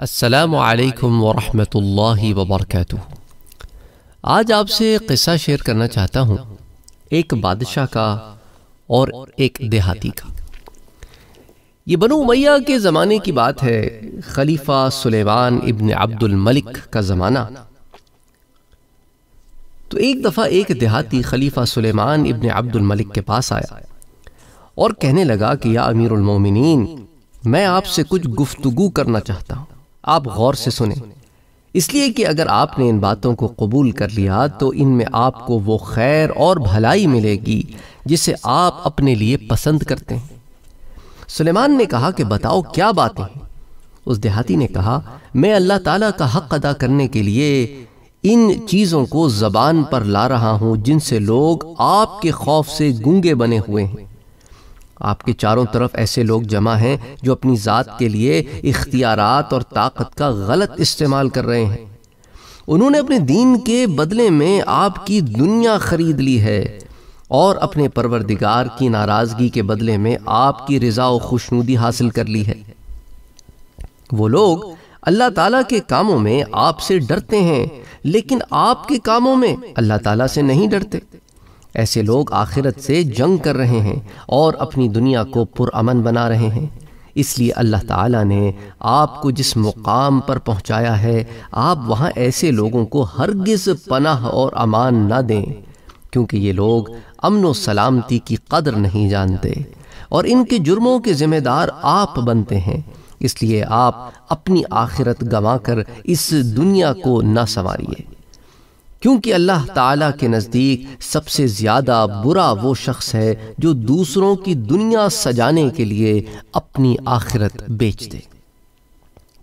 असलकम वरहि वबरक आज आपसे किस्सा शेयर करना चाहता हूँ एक बादशाह का और एक देहाती का ये बनु मैया के ज़माने की बात है खलीफा सुलेमान इब्न अब्दुल मलिक का ज़माना तो एक दफ़ा एक देहाती खलीफा सुलेमान इब्न अब्दुल मलिक के पास आया और कहने लगा कि या अमीरुल मोमिनीन मैं आपसे कुछ गुफ्तगु करना चाहता हूँ आप गौर से सुने इसलिए कि अगर आपने इन बातों को कबूल कर लिया तो इनमें आपको वो खैर और भलाई मिलेगी जिसे आप अपने लिए पसंद करते हैं सुलेमान ने कहा कि बताओ क्या बातें हैं उस देहाती ने कहा मैं अल्लाह ताला का हक अदा करने के लिए इन चीज़ों को ज़बान पर ला रहा हूँ जिनसे लोग आपके खौफ से गूंगे बने हुए हैं आपके चारों तरफ ऐसे लोग जमा हैं जो अपनी ज़ात के लिए इख्तियारत और ताकत का गलत इस्तेमाल कर रहे हैं उन्होंने अपने दीन के बदले में आपकी दुनिया खरीद ली है और अपने परवरदिगार की नाराज़गी के बदले में आपकी रज़ा व खुशनुदी हासिल कर ली है वो लोग अल्लाह ताला के कामों में आपसे डरते हैं लेकिन आपके कामों में अल्लाह ताला से नहीं डरते ऐसे लोग आखिरत से जंग कर रहे हैं और अपनी दुनिया को पुरअमन बना रहे हैं इसलिए अल्लाह ताला ने आपको जिस मुकाम पर पहुंचाया है आप वहां ऐसे लोगों को हरगिज़ पनाह और अमान ना दें क्योंकि ये लोग अमन सलामती की कदर नहीं जानते और इनके जुर्मों के जिम्मेदार आप बनते हैं इसलिए आप अपनी आखिरत गंवा कर इस दुनिया को ना संवारिए क्योंकि अल्लाह ताला के नज़दीक सबसे ज़्यादा बुरा वो शख्स है जो दूसरों की दुनिया सजाने के लिए अपनी आखिरत बेच दे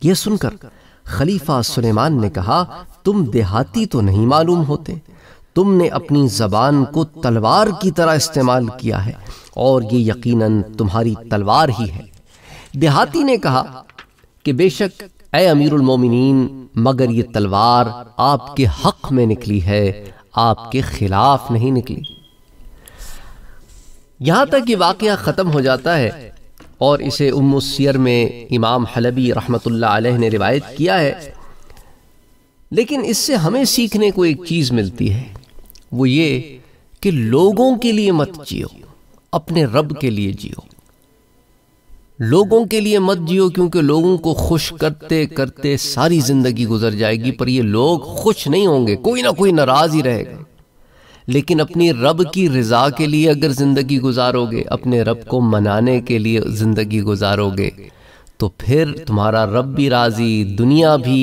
यह सुनकर खलीफा सुलेमान ने कहा तुम देहाती तो नहीं मालूम होते तुमने अपनी ज़बान को तलवार की तरह इस्तेमाल किया है और ये यकीनन तुम्हारी तलवार ही है देहाती ने कहा कि बेशक ए अमीरुल मोमिनीन मगर ये तलवार आपके हक में निकली है आपके खिलाफ नहीं निकली यहाँ तक ये वाकया ख़त्म हो जाता है और इसे उम सियर में इमाम हलबी रहमतुल्लाह अलैह ने रिवायत किया है लेकिन इससे हमें सीखने को एक चीज़ मिलती है वो ये कि लोगों के लिए मत जियो अपने रब के लिए जियो लोगों के लिए मत जियो क्योंकि लोगों को खुश करते करते सारी ज़िंदगी गुजर जाएगी पर ये लोग खुश नहीं होंगे कोई ना कोई नाराज़ ही रहेगा लेकिन अपनी रब की रज़ा के लिए अगर ज़िंदगी गुजारोगे अपने रब को मनाने के लिए ज़िंदगी गुजारोगे तो फिर तुम्हारा रब भी राज़ी दुनिया भी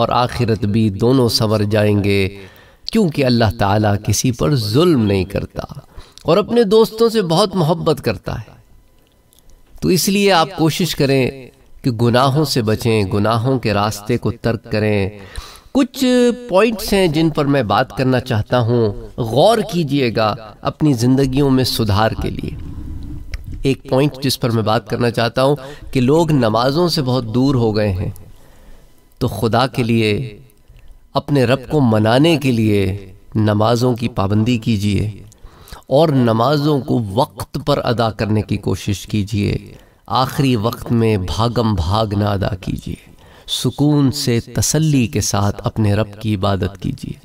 और आखिरत भी दोनों संवर जाएंगे क्योंकि अल्लाह ताला किसी पर जुल्म नहीं करता और अपने दोस्तों से बहुत मोहब्बत करता है तो इसलिए आप कोशिश करें कि गुनाहों से बचें गुनाहों के रास्ते को तर्क करें कुछ पॉइंट्स हैं जिन पर मैं बात करना चाहता हूँ गौर कीजिएगा अपनी ज़िंदगियों में सुधार के लिए एक पॉइंट जिस पर मैं बात करना चाहता हूँ कि लोग नमाज़ों से बहुत दूर हो गए हैं तो खुदा के लिए अपने रब को मनाने के लिए नमाजों की पाबंदी कीजिए और नमाजों को वक्त पर अदा करने की कोशिश कीजिए आखिरी वक्त में भागम भाग ना अदा कीजिए सुकून से तसल्ली के साथ अपने रब की इबादत कीजिए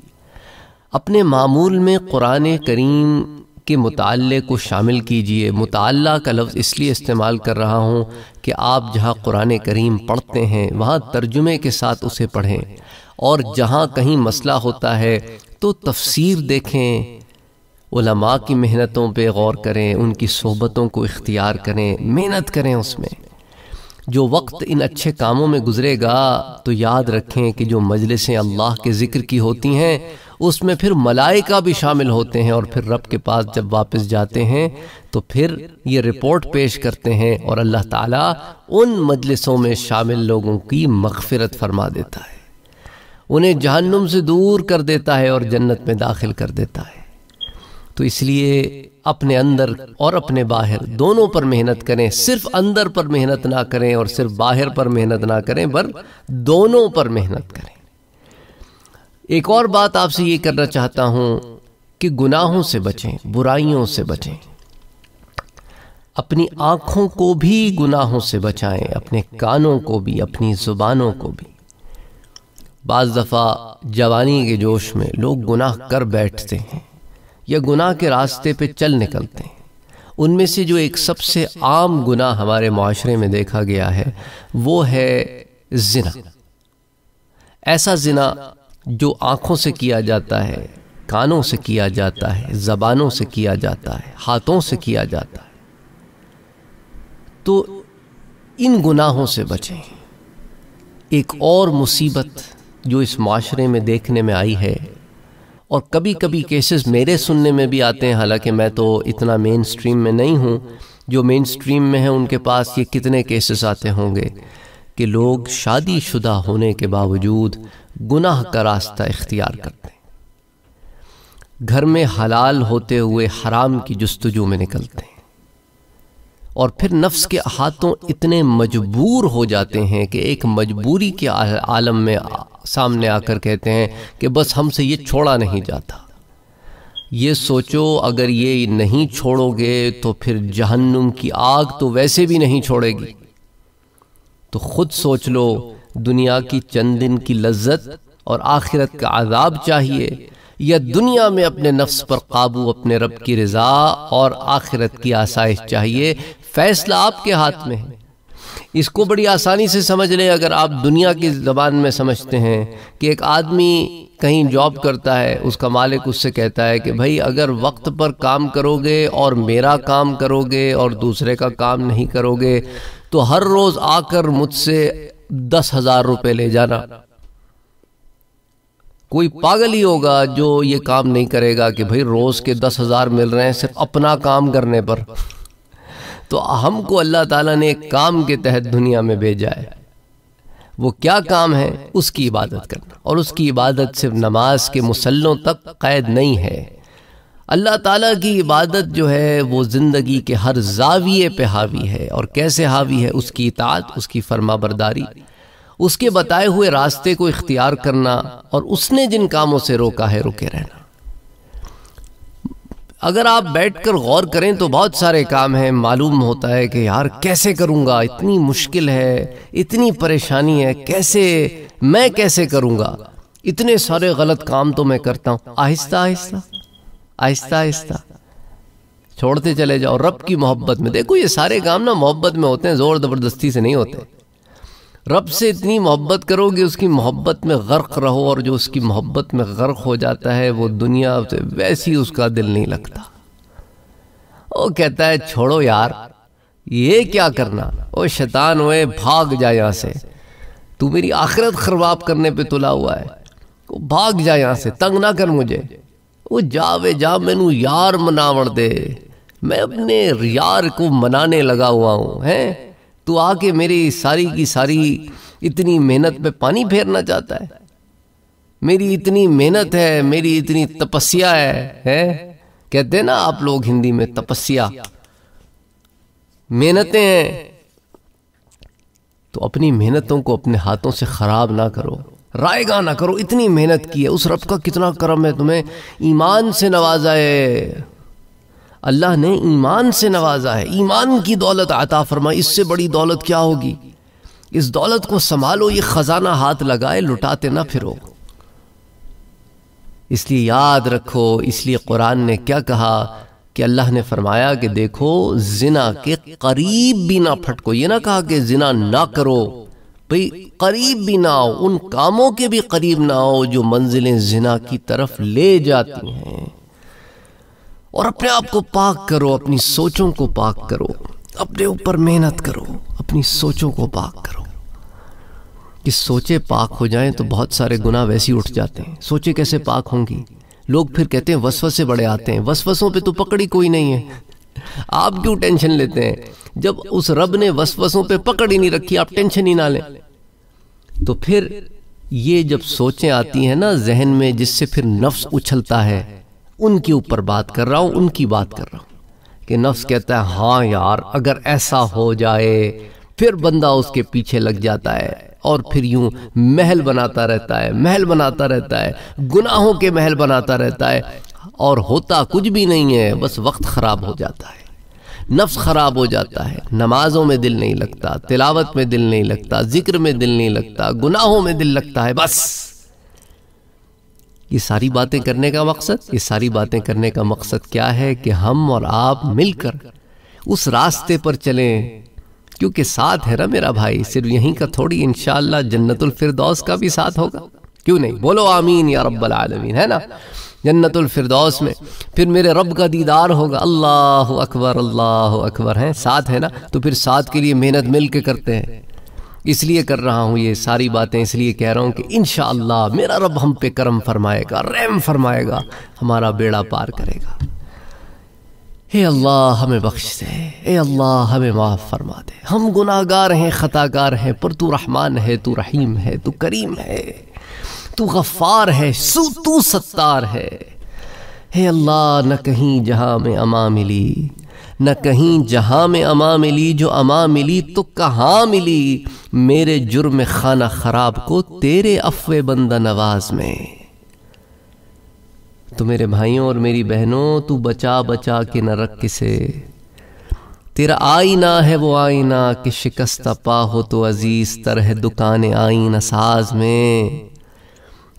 अपने मामूल में कुरान करीम के मुताले को शामिल कीजिए मुताल का लफ्ज़ इसलिए इस्तेमाल कर रहा हूँ कि आप जहाँ कुरान करीम पढ़ते हैं वहाँ तर्जुमे के साथ उसे पढ़ें और जहाँ कहीं मसला होता है तो तफसीर देखें उलमा की मेहनतों पे गौर करें उनकी सोहबतों को इख्तियार करें मेहनत करें उसमें जो वक्त इन अच्छे कामों में गुजरेगा तो याद रखें कि जो मजलिसें अल्लाह के ज़िक्र की होती हैं उसमें फिर मलाइका भी शामिल होते हैं और फिर रब के पास जब वापस जाते हैं तो फिर ये रिपोर्ट पेश करते हैं और अल्लाह ताला उन मजलिसों में शामिल लोगों की मगफरत फरमा देता है उन्हें जहन्नुम से दूर कर देता है और जन्नत में दाखिल कर देता है तो इसलिए अपने अंदर और अपने बाहर दोनों पर मेहनत करें सिर्फ अंदर पर मेहनत ना करें और सिर्फ बाहर पर मेहनत ना करें पर दोनों पर मेहनत करें एक और बात आपसे ये करना चाहता हूं कि गुनाहों से बचें बुराइयों से बचें अपनी आंखों को भी गुनाहों से बचाएं अपने कानों को भी अपनी ज़ुबानों को भी बज़ दफ़ा जवानी के जोश में लोग गुनाह कर बैठते हैं या गुनाह के रास्ते पे चल निकलते हैं उनमें से जो एक सबसे आम गुनाह हमारे माशरे में देखा गया है वो है जिना ऐसा जिना जो आँखों से किया जाता है कानों से किया जाता है ज़बानों से किया जाता है हाथों से किया जाता है तो इन गुनाहों से बचें एक और मुसीबत जो इस माशरे में देखने में आई है और कभी कभी केसेस मेरे सुनने में भी आते हैं हालांकि मैं तो इतना मेन स्ट्रीम में नहीं हूँ जो मेन स्ट्रीम में है उनके पास ये कितने केसेस आते होंगे कि लोग शादीशुदा होने के बावजूद गुनाह का रास्ता इख्तियार करते हैं घर में हलाल होते हुए हराम की जस्तजू में निकलते हैं और फिर नफ्स के हाथों इतने मजबूर हो जाते हैं कि एक मजबूरी के आलम में सामने आकर कहते हैं कि बस हमसे ये छोड़ा नहीं जाता ये सोचो अगर ये नहीं छोड़ोगे तो फिर जहन्नुम की आग तो वैसे भी नहीं छोड़ेगी तो खुद सोच लो दुनिया की चंद दिन की लज्जत और आखिरत का आजाब चाहिए या दुनिया में अपने नफ्स पर काबू अपने रब की रज़ा और आखिरत की आसाइश चाहिए फैसला आपके हाथ में है इसको बड़ी आसानी से समझ लें अगर आप दुनिया की ज़बान में समझते हैं कि एक आदमी कहीं जॉब करता है उसका मालिक उससे कहता है कि भाई अगर वक्त पर काम करोगे और मेरा काम करोगे और दूसरे का काम नहीं करोगे तो हर रोज़ आकर मुझसे दस हजार रुपये ले जाना कोई पागल ही होगा जो ये काम नहीं करेगा कि भाई रोज के दस हजार मिल रहे हैं सिर्फ अपना काम करने पर तो हमको अल्लाह ताला ने एक काम के तहत दुनिया में भेजा है वो क्या काम है उसकी इबादत करना और उसकी इबादत सिर्फ नमाज के मुसल्लों तक कैद नहीं है अल्लाह ताला की इबादत जो है वो ज़िंदगी के हर जाविये पे हावी है और कैसे हावी है उसकी इतात उसकी फरमाबरदारी बरदारी उसके बताए हुए रास्ते को इख्तियार करना और उसने जिन कामों से रोका है रुके रहना अगर आप बैठकर गौर करें तो बहुत सारे काम हैं मालूम होता है कि यार कैसे करूँगा इतनी मुश्किल है इतनी परेशानी है कैसे मैं कैसे करूँगा इतने सारे गलत काम तो मैं करता हूँ आहिस्ता आहिस्ता आहिस्ता आहिस्ता छोड़ते चले जाओ रब की मोहब्बत में देखो ये सारे काम ना मोहब्बत में होते हैं ज़ोर ज़बरदस्ती से नहीं होते रब से इतनी मोहब्बत करो कि उसकी मोहब्बत में गर्क रहो और जो उसकी मोहब्बत में गर्क हो जाता है वो दुनिया से वैसे ही उसका दिल नहीं लगता वो कहता है छोड़ो यार ये क्या करना ओ शैतान हुए भाग जा यहाँ से तू मेरी आखिरत खरबाब करने पे तुला हुआ है भाग जा यहाँ से तंग ना कर मुझे वो जावे जा मैनू यार मनाव दे मैं अपने यार को मनाने लगा हुआ हूँ हैं तू आके मेरी सारी की सारी इतनी मेहनत पे पानी फेरना चाहता है मेरी इतनी मेहनत है मेरी इतनी तपस्या है हैं कहते हैं ना आप लोग हिंदी में तपस्या मेहनतें हैं तो अपनी मेहनतों को अपने हाथों से खराब ना करो रायगा ना करो इतनी मेहनत की है उस रब का कितना करम है तुम्हें ईमान से नवाजा है अल्लाह ने ईमान से नवाजा है ईमान की दौलत आता फरमा इससे बड़ी दौलत क्या होगी इस दौलत को संभालो ये ख़जाना हाथ लगाए लुटाते ना फिरो इसलिए याद रखो इसलिए कुरान ने क्या कहा कि अल्लाह ने फरमाया कि देखो जिना के करीब भी ना फटको ये ना कहा कि जिना ना करो भाई करीब भी ना आओ उन कामों के भी करीब ना आओ जो मंजिलें जिना की तरफ ले जाती हैं और अपने आप को पाक करो अपनी सोचों को पाक करो अपने ऊपर मेहनत करो अपनी सोचों को पाक करो कि सोचे पाक हो जाएं तो बहुत सारे गुना वैसे ही उठ जाते हैं सोचे कैसे पाक होंगी लोग फिर कहते हैं वसवसे बड़े आते हैं वसवसों पे तो पकड़ी कोई नहीं है आप क्यों टेंशन लेते हैं जब उस रब ने वसवसों पे पकड़ ही नहीं रखी आप टेंशन ही ना लें तो फिर ये जब सोचें आती हैं ना जहन में जिससे फिर नफ्स उछलता है उनके ऊपर बात कर रहा हूँ उनकी बात कर रहा हूँ कि नफ्स कहता है हाँ यार अगर ऐसा हो जाए फिर बंदा उसके पीछे लग जाता है और फिर यूं महल बनाता रहता है महल बनाता रहता है गुनाहों के महल बनाता रहता है और होता कुछ भी नहीं है बस वक्त ख़राब हो जाता है नफ्स ख़राब हो जाता है नमाज़ों में दिल नहीं लगता तिलावत में दिल नहीं लगता ज़िक्र में दिल नहीं लगता गुनाहों में दिल लगता है बस ये सारी बातें करने का मकसद ये सारी बातें करने का मकसद क्या है कि हम और आप मिलकर उस रास्ते पर चलें क्योंकि साथ है ना मेरा भाई सिर्फ यहीं का थोड़ी इन जन्नतुल फिरदौस का भी साथ होगा क्यों नहीं बोलो आमीन या रब्बल आलमीन है ना जन्नतफरदौस में फिर मेरे रब का दीदार होगा अल्लाह अकबर अल्लाह अकबर हैं साथ है ना तो फिर साथ के लिए मेहनत मिल के करते हैं इसलिए कर रहा हूँ ये सारी बातें इसलिए कह रहा हूँ कि इन मेरा रब हम पे करम फरमाएगा रैम फरमाएगा हमारा बेड़ा पार करेगा हे अल्लाह हमें बख्श दे ए अल्लाह हमें माफ़ फरमा दे हम गुनाहगार हैं ख़ताकार हैं पर तू रहमान है तू रहीम है तू करीम है तू गफ़ार है सू तू सत्तार है हे अल्लाह न कहीं जहाँ में अमा मिली न कहीं जहाँ में अमा मिली जो अमा मिली तो कहाँ मिली मेरे जुर्म खाना ख़राब को तेरे अफ़वे बंदा नवाज में तो मेरे भाइयों और मेरी बहनों तू बचा बचा के न रख किसे तेरा आईना है वो आईना कि शिकस्त पा हो तो अजीज़ तरह दुकाने दुकान आईना साज में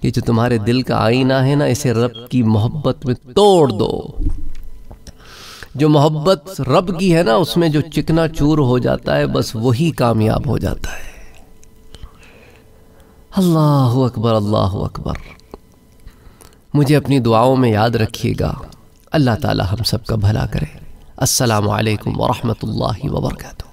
ये जो तुम्हारे दिल का आईना है ना इसे रब की मोहब्बत में तोड़ दो जो मोहब्बत रब की है ना उसमें जो चिकना चूर हो जाता है बस वही कामयाब हो जाता है अल्लाह अकबर अल्लाह अकबर मुझे अपनी दुआओं में याद रखिएगा अल्लाह ताला हम सब का भला करे अस्सलाम वालेकुम व वबरकatuh